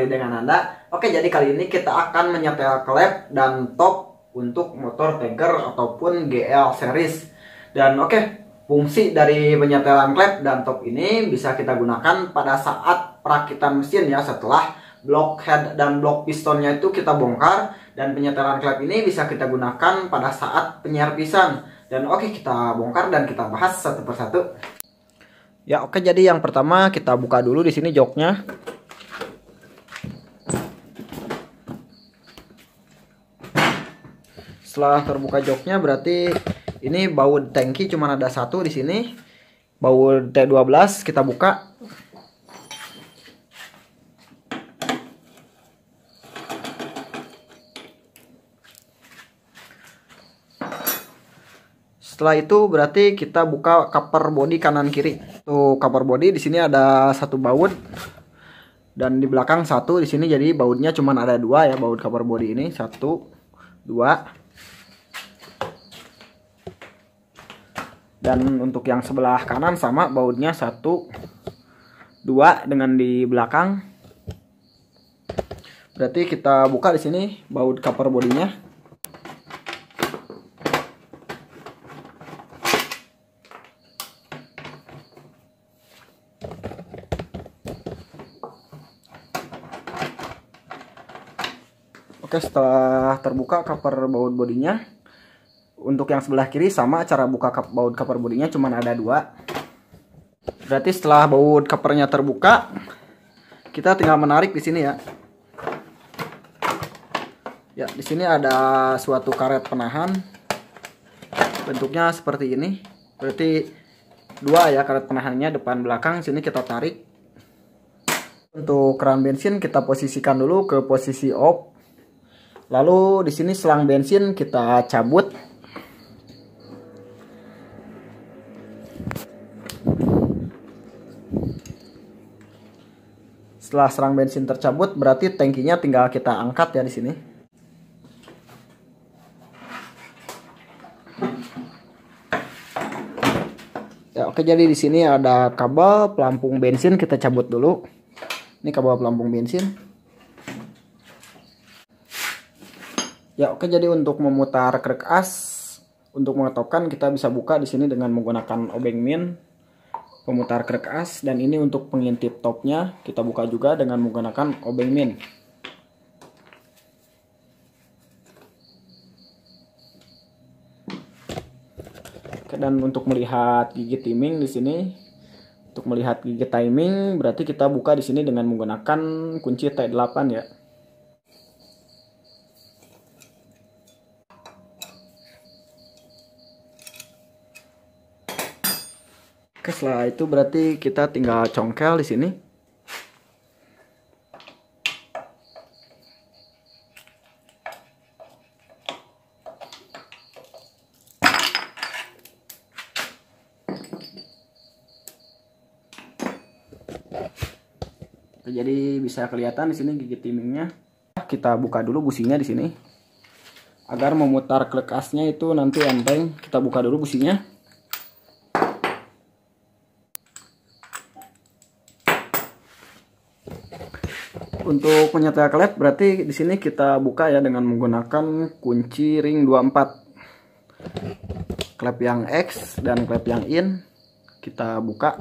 kembali dengan Anda. Oke, jadi kali ini kita akan menyetel klep dan top untuk motor Tiger ataupun GL series. Dan oke, fungsi dari penyetelan klep dan top ini bisa kita gunakan pada saat perakitan mesin ya setelah block head dan block pistonnya itu kita bongkar dan penyetelan klep ini bisa kita gunakan pada saat penyerpisan. Dan oke, kita bongkar dan kita bahas satu persatu. Ya oke jadi yang pertama kita buka dulu di sini joknya. setelah terbuka joknya berarti ini baut tangki cuma ada satu di sini baut T12 kita buka Setelah itu berarti kita buka cover body kanan kiri. Tuh cover body di sini ada satu baut dan di belakang satu di sini jadi bautnya cuma ada dua ya baut cover body ini satu dua dan untuk yang sebelah kanan sama bautnya satu dua dengan di belakang berarti kita buka di sini baut cover bodinya Oke setelah terbuka cover baut bodinya untuk yang sebelah kiri sama cara buka kap, baut cover bodinya cuman ada dua berarti setelah baut covernya terbuka kita tinggal menarik di sini ya ya di sini ada suatu karet penahan bentuknya seperti ini berarti dua ya karet penahannya depan belakang sini kita tarik untuk keran bensin kita posisikan dulu ke posisi off lalu di sini selang bensin kita cabut Setelah serang bensin tercabut, berarti tangkinya tinggal kita angkat ya di sini. Ya, oke jadi di sini ada kabel pelampung bensin kita cabut dulu. Ini kabel pelampung bensin. Ya oke jadi untuk memutar krek as untuk mengetokkan kita bisa buka di sini dengan menggunakan obeng min pemutar krek as dan ini untuk pengintip topnya kita buka juga dengan menggunakan obeng min dan untuk melihat gigi timing di sini untuk melihat gigi timing berarti kita buka di sini dengan menggunakan kunci T8 ya Oke, setelah itu berarti kita tinggal congkel di sini. Jadi bisa kelihatan di sini gigi timingnya. Kita buka dulu businya di sini. Agar memutar kelekasnya itu nanti enteng, kita buka dulu businya. Untuk menyetel klep berarti di sini kita buka ya dengan menggunakan kunci ring 24. Klep yang X dan klep yang in kita buka.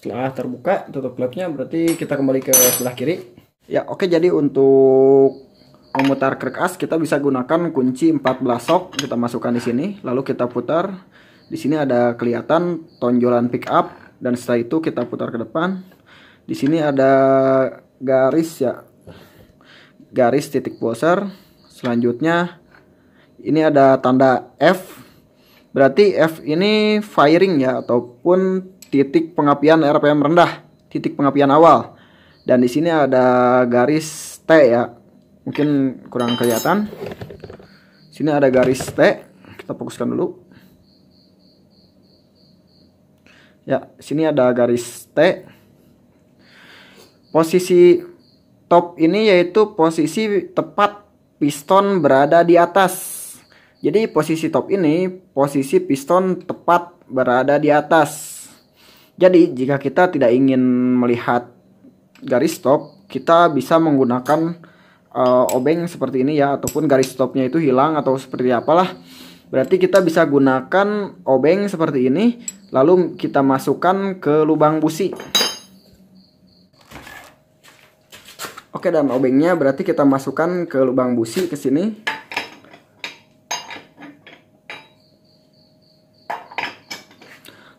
setelah terbuka tutup klepnya berarti kita kembali ke sebelah kiri ya oke jadi untuk memutar kerkas kita bisa gunakan kunci 14 sok kita masukkan di sini lalu kita putar di sini ada kelihatan tonjolan pick up dan setelah itu kita putar ke depan di sini ada garis ya garis titik poser selanjutnya ini ada tanda F berarti F ini firing ya ataupun titik pengapian RPM rendah, titik pengapian awal. Dan di sini ada garis T ya. Mungkin kurang kelihatan. Sini ada garis T. Kita fokuskan dulu. Ya, sini ada garis T. Posisi top ini yaitu posisi tepat piston berada di atas. Jadi posisi top ini posisi piston tepat berada di atas. Jadi jika kita tidak ingin melihat garis stop, kita bisa menggunakan uh, obeng seperti ini ya ataupun garis stopnya itu hilang atau seperti apalah. Berarti kita bisa gunakan obeng seperti ini lalu kita masukkan ke lubang busi. Oke dan obengnya berarti kita masukkan ke lubang busi ke sini.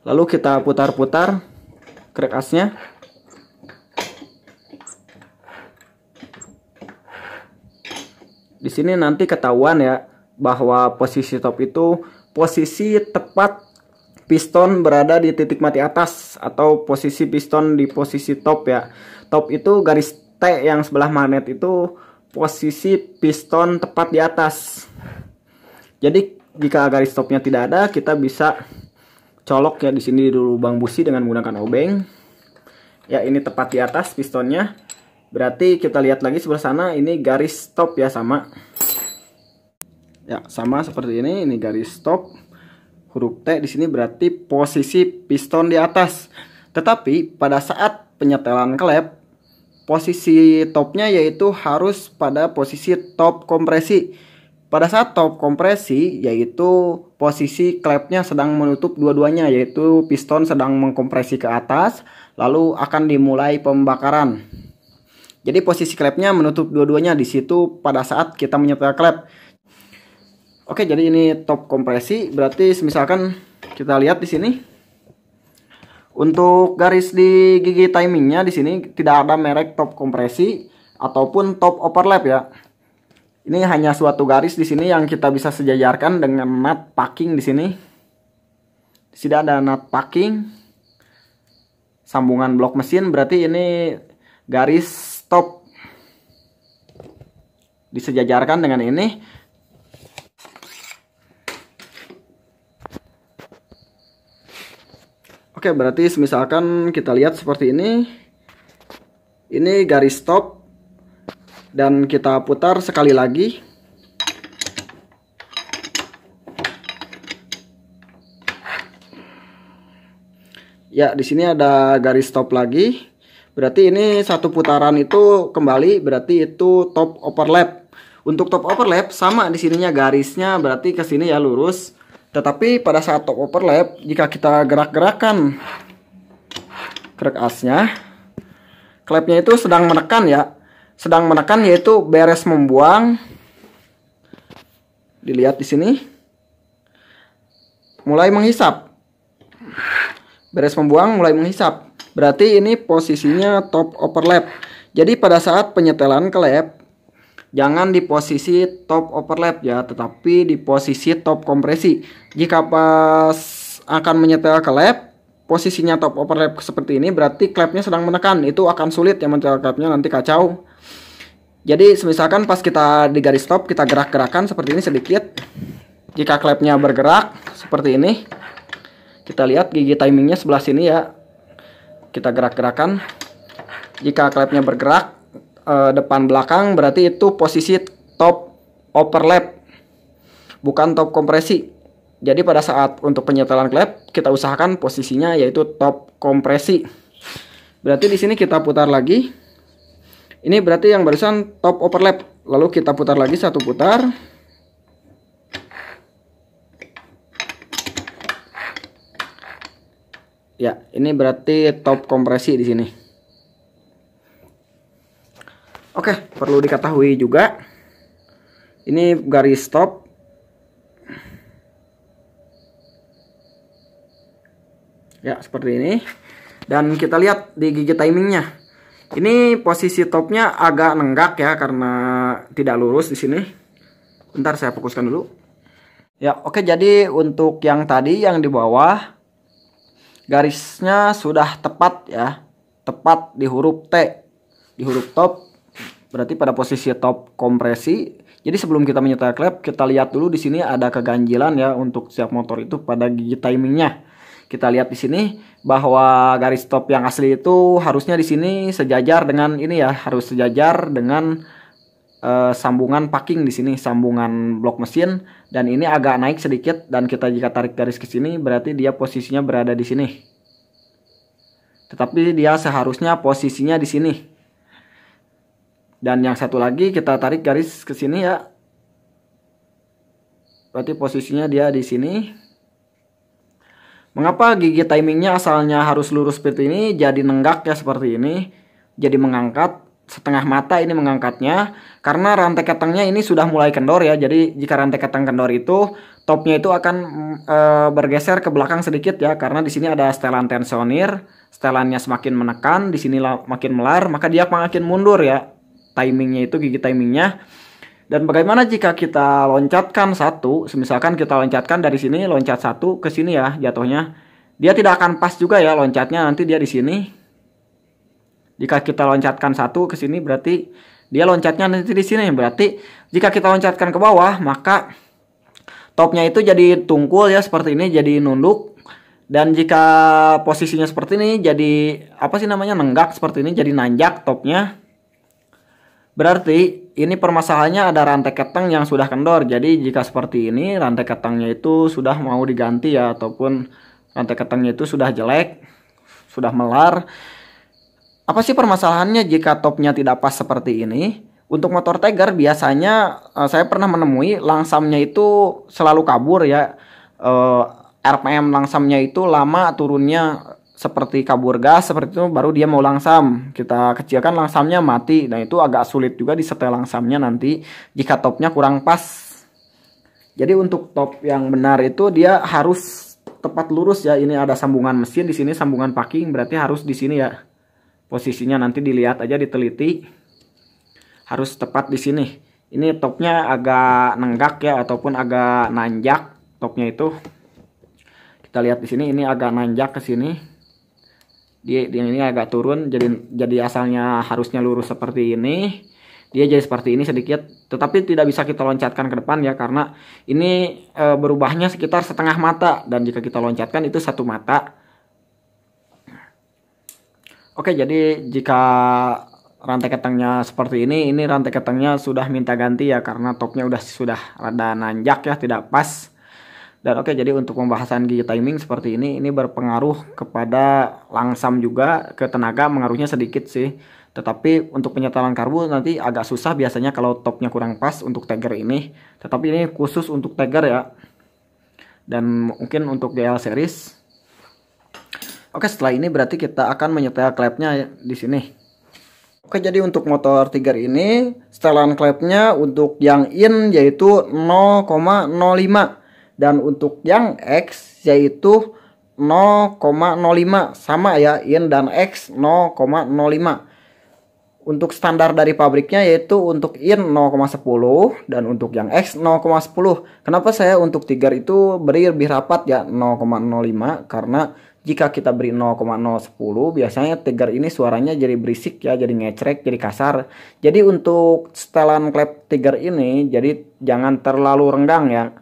Lalu kita putar-putar krek asnya. Di sini nanti ketahuan ya bahwa posisi top itu posisi tepat piston berada di titik mati atas atau posisi piston di posisi top ya. Top itu garis T yang sebelah magnet itu posisi piston tepat di atas. Jadi jika garis topnya tidak ada, kita bisa colok ya di sini di lubang busi dengan menggunakan obeng. Ya, ini tepat di atas pistonnya. Berarti kita lihat lagi sebelah sana ini garis stop ya sama. Ya, sama seperti ini, ini garis stop. Huruf T di sini berarti posisi piston di atas. Tetapi pada saat penyetelan klep, posisi topnya yaitu harus pada posisi top kompresi. Pada saat top kompresi, yaitu posisi klepnya sedang menutup dua-duanya, yaitu piston sedang mengkompresi ke atas, lalu akan dimulai pembakaran. Jadi posisi klepnya menutup dua-duanya di situ pada saat kita menyetel klep. Oke, jadi ini top kompresi, berarti misalkan kita lihat di sini. Untuk garis di gigi timingnya di sini tidak ada merek top kompresi ataupun top overlap ya ini hanya suatu garis di sini yang kita bisa sejajarkan dengan nut packing di sini. Di sini ada nut packing. Sambungan blok mesin berarti ini garis stop. Disejajarkan dengan ini. Oke, berarti misalkan kita lihat seperti ini. Ini garis stop dan kita putar sekali lagi ya di sini ada garis stop lagi berarti ini satu putaran itu kembali berarti itu top overlap untuk top overlap sama di sininya garisnya berarti ke sini ya lurus tetapi pada saat top overlap jika kita gerak-gerakan krek asnya klepnya itu sedang menekan ya sedang menekan yaitu beres membuang. Dilihat di sini. Mulai menghisap. Beres membuang mulai menghisap. Berarti ini posisinya top overlap. Jadi pada saat penyetelan ke lab, jangan di posisi top overlap ya, tetapi di posisi top kompresi. Jika pas akan menyetel ke lab, posisinya top overlap seperti ini berarti klepnya sedang menekan. Itu akan sulit ya menyetel klepnya nanti kacau. Jadi misalkan pas kita di garis stop kita gerak-gerakan seperti ini sedikit. Jika klepnya bergerak seperti ini, kita lihat gigi timingnya sebelah sini ya. Kita gerak-gerakan. Jika klepnya bergerak eh, depan belakang berarti itu posisi top overlap, bukan top kompresi. Jadi pada saat untuk penyetelan klep kita usahakan posisinya yaitu top kompresi. Berarti di sini kita putar lagi. Ini berarti yang barusan top overlap. Lalu kita putar lagi satu putar. Ya, ini berarti top kompresi di sini. Oke, perlu diketahui juga. Ini garis top ya seperti ini dan kita lihat di gigi timingnya ini posisi topnya agak nenggak ya karena tidak lurus di sini. Ntar saya fokuskan dulu. Ya, oke jadi untuk yang tadi yang di bawah garisnya sudah tepat ya. Tepat di huruf T. Di huruf top berarti pada posisi top kompresi. Jadi sebelum kita menyetel klep, kita lihat dulu di sini ada keganjilan ya untuk setiap motor itu pada gigi timingnya kita lihat di sini bahwa garis top yang asli itu harusnya di sini sejajar dengan ini ya, harus sejajar dengan uh, sambungan packing di sini, sambungan blok mesin dan ini agak naik sedikit dan kita jika tarik garis ke sini berarti dia posisinya berada di sini. Tetapi dia seharusnya posisinya di sini. Dan yang satu lagi kita tarik garis ke sini ya. Berarti posisinya dia di sini Mengapa gigi timingnya asalnya harus lurus seperti ini jadi nenggak ya seperti ini, jadi mengangkat setengah mata ini mengangkatnya karena rantai ketengnya ini sudah mulai kendor ya. Jadi jika rantai keteng kendor itu topnya itu akan e, bergeser ke belakang sedikit ya karena di sini ada setelan tensionir, setelannya semakin menekan, di sini makin melar, maka dia makin mundur ya timingnya itu gigi timingnya dan bagaimana jika kita loncatkan satu, misalkan kita loncatkan dari sini loncat satu ke sini ya jatuhnya. Dia tidak akan pas juga ya loncatnya nanti dia di sini. Jika kita loncatkan satu ke sini berarti dia loncatnya nanti di sini berarti jika kita loncatkan ke bawah maka topnya itu jadi tungkul ya seperti ini jadi nunduk dan jika posisinya seperti ini jadi apa sih namanya nenggak seperti ini jadi nanjak topnya berarti ini permasalahannya ada rantai keteng yang sudah kendor. Jadi jika seperti ini rantai ketengnya itu sudah mau diganti ya ataupun rantai ketengnya itu sudah jelek, sudah melar. Apa sih permasalahannya jika topnya tidak pas seperti ini? Untuk motor Tiger biasanya eh, saya pernah menemui langsamnya itu selalu kabur ya. Eh, RPM langsamnya itu lama turunnya seperti kabur gas seperti itu baru dia mau langsam kita kecilkan langsamnya mati nah itu agak sulit juga di setel langsamnya nanti jika topnya kurang pas jadi untuk top yang benar itu dia harus tepat lurus ya ini ada sambungan mesin di sini sambungan packing berarti harus di sini ya posisinya nanti dilihat aja diteliti harus tepat di sini ini topnya agak nenggak ya ataupun agak nanjak topnya itu kita lihat di sini ini agak nanjak ke sini dia, ini agak turun jadi jadi asalnya harusnya lurus seperti ini dia jadi seperti ini sedikit tetapi tidak bisa kita loncatkan ke depan ya karena ini e, berubahnya sekitar setengah mata dan jika kita loncatkan itu satu mata Oke jadi jika rantai ketengnya seperti ini ini rantai ketengnya sudah minta ganti ya karena topnya udah sudah rada nanjak ya tidak pas dan oke okay, jadi untuk pembahasan gigi timing seperti ini ini berpengaruh kepada langsam juga ke tenaga mengaruhnya sedikit sih. Tetapi untuk penyetelan karbu nanti agak susah biasanya kalau topnya kurang pas untuk tiger ini. Tetapi ini khusus untuk tiger ya. Dan mungkin untuk GL series. Oke setelah ini berarti kita akan menyetel klepnya di sini. Oke jadi untuk motor Tiger ini setelan klepnya untuk yang in yaitu 0,05 dan untuk yang X yaitu 0,05 sama ya in dan X 0,05 untuk standar dari pabriknya yaitu untuk in 0,10 dan untuk yang x 0,10. Kenapa saya untuk tiger itu beri lebih rapat ya 0,05 karena jika kita beri 0,010 biasanya tiger ini suaranya jadi berisik ya, jadi ngecrek, jadi kasar. Jadi untuk setelan klep tiger ini jadi jangan terlalu renggang ya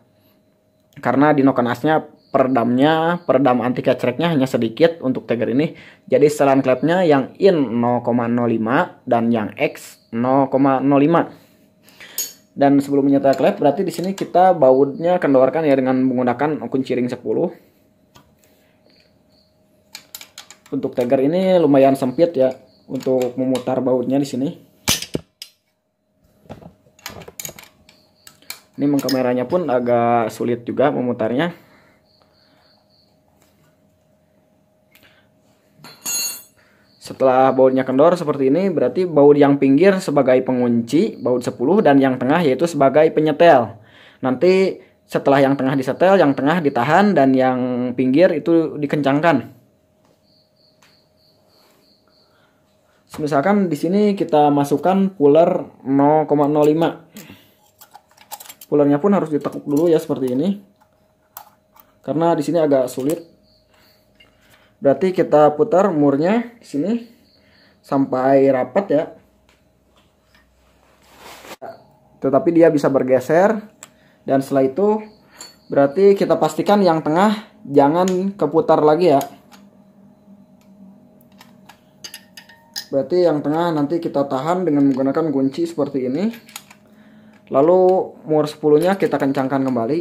karena Dino kanasnya peredamnya peredam anti kecereknya hanya sedikit untuk Tiger ini jadi selang klepnya yang in 0,05 dan yang X 0,05 dan sebelum menyetel klep berarti di sini kita bautnya keluarkan ya dengan menggunakan kunci ring 10 untuk Tiger ini lumayan sempit ya untuk memutar bautnya di sini ini mengkameranya pun agak sulit juga memutarnya Setelah bautnya kendor seperti ini berarti baut yang pinggir sebagai pengunci baut 10 dan yang tengah yaitu sebagai penyetel. Nanti setelah yang tengah disetel, yang tengah ditahan dan yang pinggir itu dikencangkan. Misalkan di sini kita masukkan puller 0,05. Spoilernya pun harus ditekuk dulu ya seperti ini. Karena di sini agak sulit. Berarti kita putar murnya di sini sampai rapat ya. Tetapi dia bisa bergeser dan setelah itu berarti kita pastikan yang tengah jangan keputar lagi ya. Berarti yang tengah nanti kita tahan dengan menggunakan kunci seperti ini. Lalu mur 10-nya kita kencangkan kembali.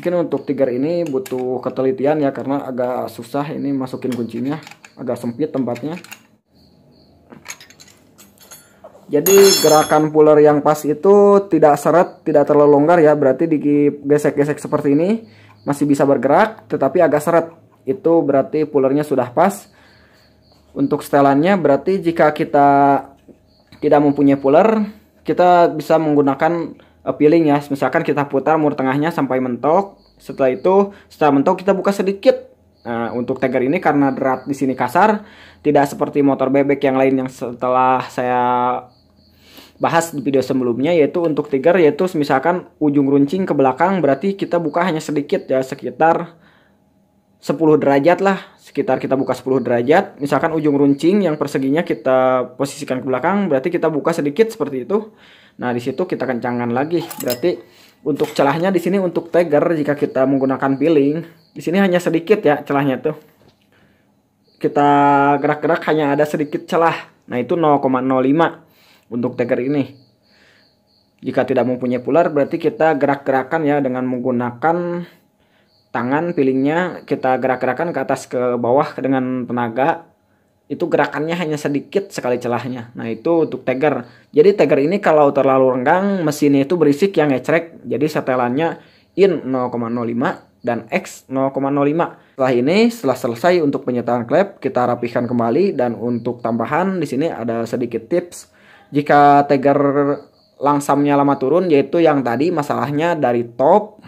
Mungkin untuk Tiger ini butuh ketelitian ya karena agak susah ini masukin kuncinya, agak sempit tempatnya. Jadi gerakan puller yang pas itu tidak seret, tidak terlalu longgar ya, berarti digesek-gesek seperti ini masih bisa bergerak tetapi agak seret. Itu berarti pullernya sudah pas. Untuk setelannya berarti jika kita tidak mempunyai puller kita bisa menggunakan uh, ya. Misalkan kita putar mur tengahnya sampai mentok. Setelah itu, setelah mentok kita buka sedikit. Nah, untuk tegar ini karena derat di sini kasar, tidak seperti motor bebek yang lain yang setelah saya bahas di video sebelumnya yaitu untuk tiger yaitu misalkan ujung runcing ke belakang berarti kita buka hanya sedikit ya sekitar 10 derajat lah sekitar kita buka 10 derajat misalkan ujung runcing yang perseginya kita posisikan ke belakang berarti kita buka sedikit seperti itu nah di situ kita kencangkan lagi berarti untuk celahnya di sini untuk tegar jika kita menggunakan piling di sini hanya sedikit ya celahnya tuh kita gerak-gerak hanya ada sedikit celah nah itu 0,05 untuk tegar ini jika tidak mempunyai pular berarti kita gerak-gerakan ya dengan menggunakan tangan feelingnya kita gerak-gerakan ke atas ke bawah dengan tenaga itu gerakannya hanya sedikit sekali celahnya. Nah itu untuk tagger. Jadi tagger ini kalau terlalu renggang mesinnya itu berisik yang ngecrek. Jadi setelannya in 0,05 dan x 0,05. Setelah ini setelah selesai untuk penyetelan klep kita rapikan kembali dan untuk tambahan di sini ada sedikit tips. Jika tagger langsamnya lama turun yaitu yang tadi masalahnya dari top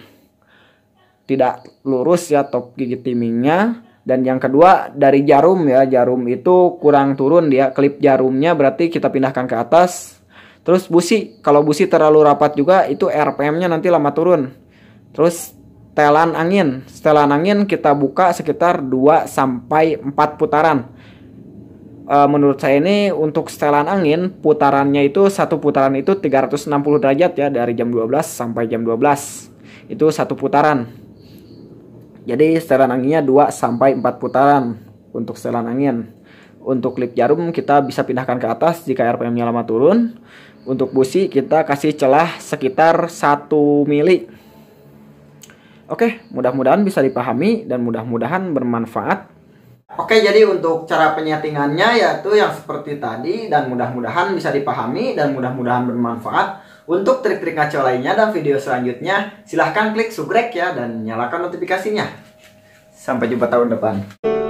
tidak lurus ya top gigi timingnya dan yang kedua dari jarum ya jarum itu kurang turun dia klip jarumnya berarti kita pindahkan ke atas terus busi kalau busi terlalu rapat juga itu RPM-nya nanti lama turun terus setelan angin setelan angin kita buka sekitar 2 sampai 4 putaran e, menurut saya ini untuk setelan angin putarannya itu satu putaran itu 360 derajat ya dari jam 12 sampai jam 12 itu satu putaran jadi setelan anginnya 2 sampai 4 putaran untuk setelan angin. Untuk lip jarum kita bisa pindahkan ke atas jika RPM-nya lama turun. Untuk busi kita kasih celah sekitar 1 mili. Oke, mudah-mudahan bisa dipahami dan mudah-mudahan bermanfaat. Oke, jadi untuk cara penyetingannya yaitu yang seperti tadi dan mudah-mudahan bisa dipahami dan mudah-mudahan bermanfaat. Untuk trik-trik ngaco lainnya dan video selanjutnya, silahkan klik subscribe ya dan nyalakan notifikasinya. Sampai jumpa tahun depan.